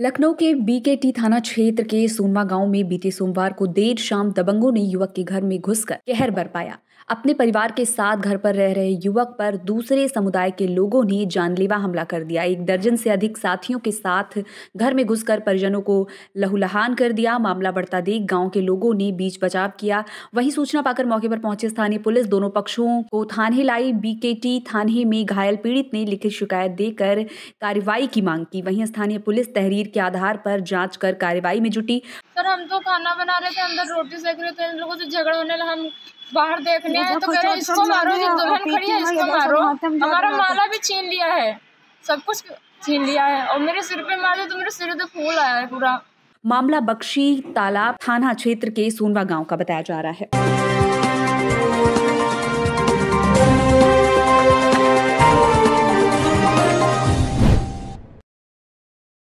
लखनऊ के बीकेटी थाना क्षेत्र के सोनवा गांव में बीते सोमवार को देर शाम दबंगों ने युवक के घर में घुसकर कहर बरपाया अपने परिवार के साथ घर पर रह रहे युवक पर दूसरे समुदाय के लोगों ने जानलेवा हमला कर दिया एक दर्जन से अधिक साथियों के साथ घर में घुसकर परिजनों को लहूलहान कर दिया मामला बढ़ता देख गांव के लोगों ने बीच बचाव किया वहीं सूचना पाकर मौके पर पहुंचे स्थानीय पुलिस दोनों पक्षों को थाने लाई बीकेटी थाने में घायल पीड़ित ने लिखित शिकायत देकर कार्रवाई की मांग की वहीं स्थानीय पुलिस तहरीर तकरीर के आधार पर जांच कर कार्रवाई में जुटी सर हम तो खाना बना रहे थे अंदर रोटी सेक रहे थे इन लोगों से झगड़ा होने लगा हम बाहर देखने आए तो कह रहे इसको मारो ये दुल्हन खड़ी है इसको मारो हमारा माला भी छीन लिया है सब कुछ छीन लिया है और मेरे सिर पे मारे तो मेरे सिर पे फूल आया है पूरा मामला बख्शी तालाब थाना क्षेत्र के सोनवा गांव का बताया जा रहा है